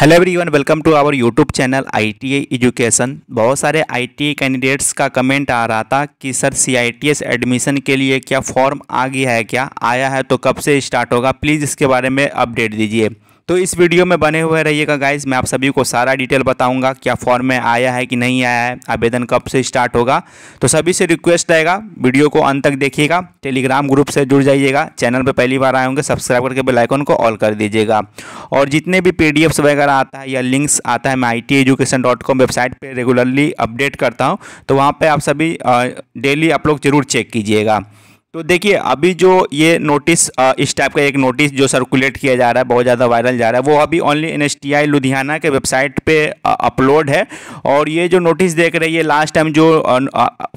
hello everyone welcome to our YouTube channel I education बहुत सारे ITA candidates का comment आ रहा था कि सर सीआईटीएस एडमिशन के लिए क्या फॉर्म आ गया है क्या आया है तो कब से स्टार्ट होगा प्लीज़ इसके बारे में अपडेट दीजिए तो इस वीडियो में बने हुए रहिएगा गाइज मैं आप सभी को सारा डिटेल बताऊंगा क्या फॉर्म में आया है कि नहीं आया है आवेदन कब से स्टार्ट होगा तो सभी से रिक्वेस्ट रहेगा वीडियो को अंत तक देखिएगा टेलीग्राम ग्रुप से जुड़ जाइएगा चैनल पर पहली बार आए होंगे सब्सक्राइब करके बेलाइकन को ऑल कर दीजिएगा और जितने भी पी वगैरह आता है या लिंक्स आता है मैं आई वेबसाइट पर रेगुलरली अपडेट करता हूँ तो वहाँ पर आप सभी डेली आप लोग जरूर चेक कीजिएगा तो देखिए अभी जो ये नोटिस इस टाइप का एक नोटिस जो सर्कुलेट किया जा रहा है बहुत ज़्यादा वायरल जा रहा है वो अभी ओनली एन लुधियाना के वेबसाइट पे अपलोड है और ये जो नोटिस देख रही है लास्ट टाइम जो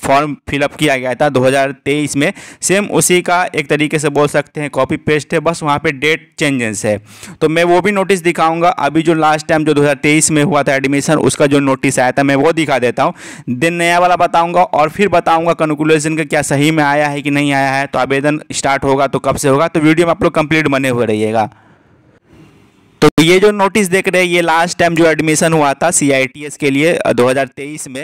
फॉर्म फिलअप किया गया था 2023 में सेम उसी का एक तरीके से बोल सकते हैं कॉपी पेस्ट है बस वहाँ पर डेट चेंजेस है तो मैं वो भी नोटिस दिखाऊँगा अभी जो लास्ट टाइम जो दो में हुआ था एडमिशन उसका जो नोटिस आया था मैं वो दिखा देता हूँ दिन नया वाला बताऊँगा और फिर बताऊँगा कनकुलेशन का क्या सही में आया है कि नहीं आया गया है तो आवेदन स्टार्ट होगा तो कब से होगा तो वीडियो में आप लोग कंप्लीट बने हुए रहिएगा तो ये जो नोटिस देख रहे हैं ये लास्ट टाइम जो एडमिशन हुआ था सी के लिए 2023 में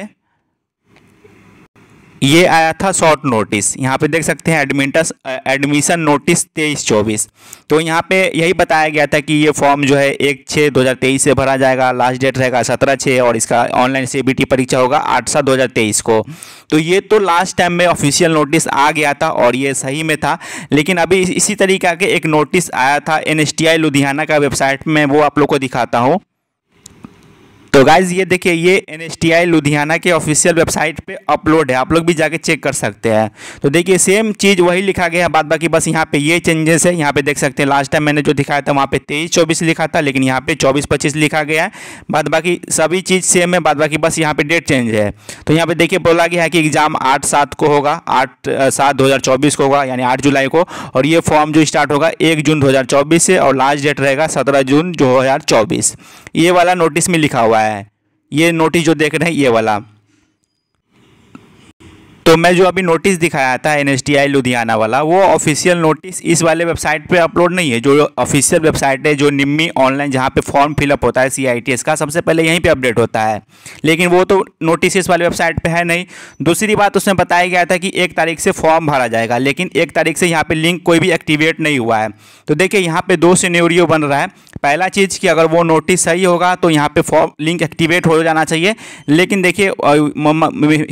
ये आया था शॉर्ट नोटिस यहाँ पे देख सकते हैं एडमिटस एडमिशन नोटिस तेईस चौबीस तो यहाँ पे यही बताया गया था कि ये फॉर्म जो है एक छः दो हज़ार तेईस से भरा जाएगा लास्ट डेट रहेगा सत्रह छः और इसका ऑनलाइन सी परीक्षा होगा आठ सात दो हज़ार तेईस को तो ये तो लास्ट टाइम में ऑफिशियल नोटिस आ गया था और ये सही में था लेकिन अभी इसी तरीका के एक नोटिस आया था एन लुधियाना का वेबसाइट में वो आप लोग को दिखाता हूँ तो गाइज ये देखिए ये एन लुधियाना के ऑफिशियल वेबसाइट पे अपलोड है आप लोग भी जाके चेक कर सकते हैं तो देखिए सेम चीज़ वही लिखा गया है बाद बाकी बस यहाँ पे ये चेंजेस है यहाँ पे देख सकते हैं लास्ट टाइम मैंने जो दिखाया था वहाँ पे तेईस चौबीस लिखा था लेकिन यहाँ पे चौबीस पच्चीस लिखा गया है बाद बाकी सभी चीज़ सेम है बाद बाकी बस यहाँ पे डेट चेंज है तो यहाँ पे देखिए बोला गया है कि एग्ज़ाम आठ सात को होगा आठ सात दो को होगा यानी आठ जुलाई को और ये फॉर्म जो स्टार्ट होगा एक जून दो से और लास्ट डेट रहेगा सत्रह जून दो ये वाला नोटिस में लिखा हुआ है है ये नोटिस जो देख रहे हैं ये वाला तो मैं जो अभी नोटिस दिखाया था एन लुधियाना वाला वो ऑफिशियल नोटिस इस वाले वेबसाइट पे अपलोड नहीं है जो ऑफिशियल वेबसाइट है जो निम्मी ऑनलाइन जहाँ पे फॉर्म फिलअप होता है सी का सबसे पहले यहीं पे अपडेट होता है लेकिन वो तो नोटिस इस वाले वेबसाइट पे है नहीं दूसरी बात उसमें बताया गया था कि एक तारीख से फॉर्म भरा जाएगा लेकिन एक तारीख से यहाँ पर लिंक कोई भी एक्टिवेट नहीं हुआ है तो देखिए यहाँ पर दो सीनेरियो बन रहा है पहला चीज़ कि अगर वो नोटिस सही होगा तो यहाँ पर फॉर्म लिंक एक्टिवेट हो जाना चाहिए लेकिन देखिए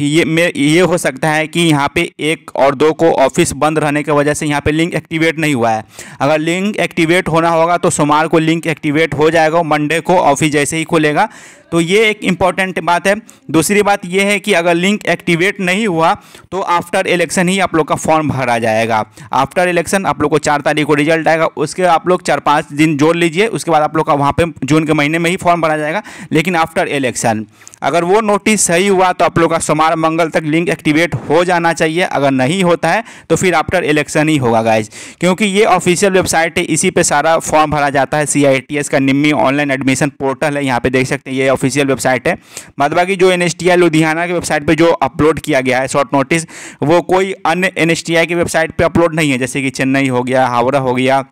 ये ये हो सकता सकता है कि यहाँ पे एक और दो को ऑफिस बंद रहने की वजह से यहाँ पे लिंक एक्टिवेट नहीं हुआ है अगर लिंक एक्टिवेट होना होगा तो सोमवार को लिंक एक्टिवेट हो जाएगा मंडे को ऑफिस जैसे ही खुलेगा तो ये एक इम्पॉर्टेंट बात है दूसरी बात यह है कि अगर लिंक एक्टिवेट नहीं हुआ तो आफ्टर इलेक्शन ही आप लोग का फॉर्म भरा जाएगा आफ्टर इलेक्शन आप लोग को चार तारीख को रिजल्ट आएगा उसके आप लोग चार पाँच दिन जोड़ लीजिए उसके बाद आप लोग का वहाँ पे जून के महीने में ही फॉर्म भरा जाएगा लेकिन आफ्टर इलेक्शन अगर वो नोटिस सही हुआ तो आप लोग का सोमवार मंगल तक लिंक एक्टिवेट कंप्लीट हो जाना चाहिए अगर नहीं होता है तो फिर आफ्टर इलेक्शन ही होगा गाइज क्योंकि ये ऑफिशियल वेबसाइट है इसी पे सारा फॉर्म भरा जाता है सी का निम्मी ऑनलाइन एडमिशन पोर्टल है यहाँ पे देख सकते हैं ये ऑफिशियल वेबसाइट है बाद बाकी जो एन लुधियाना की वेबसाइट पर जो अपलोड किया गया है शॉर्ट नोटिस वो कोई अन्य एन की वेबसाइट पर अपलोड नहीं है जैसे कि चेन्नई हो गया हावड़ा हो गया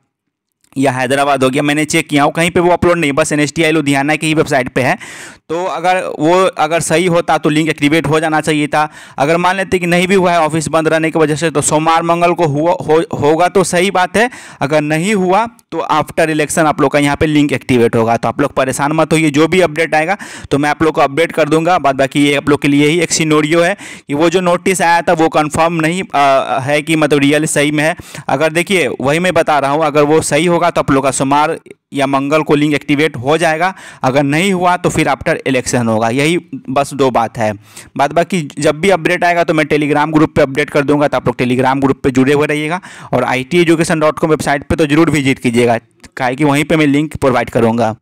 या हैदराबाद हो गया मैंने चेक किया हूँ कहीं पे वो अपलोड नहीं बस N S T I Ludhiana की ही वेबसाइट पे है तो अगर वो अगर सही होता तो लिंक एक्टिवेट हो जाना चाहिए था अगर मान लेते कि नहीं भी हुआ है ऑफिस बंद रहने की वजह से तो सोमवार मंगल को हुआ हो, होगा तो सही बात है अगर नहीं हुआ तो आफ्टर इलेक्शन आप लोग का यहाँ पे लिंक एक्टिवेट होगा तो आप लोग परेशान मत होइए जो भी अपडेट आएगा तो मैं आप लोग को अपडेट कर दूंगा बाद बाकी ये आप लोग के लिए ही एक सीनोरियो है कि वो जो नोटिस आया था वो कन्फर्म नहीं आ, है कि मतलब रियल सही में है अगर देखिए वही मैं बता रहा हूँ अगर वो सही होगा तो आप लोग का सोमवार या मंगल को लिंक एक्टिवेट हो जाएगा अगर नहीं हुआ तो फिर आफ्टर इलेक्शन होगा यही बस दो बात है बात बाकी जब भी अपडेट आएगा तो मैं टेलीग्राम ग्रुप पे अपडेट कर दूंगा तो आप लोग टेलीग्राम ग्रुप पे जुड़े हुए रहिएगा और I T education dot com website पर तो ज़रूर विजिट कीजिएगा काहे कि वहीं पर मैं लिंक प्रोवाइड करूँगा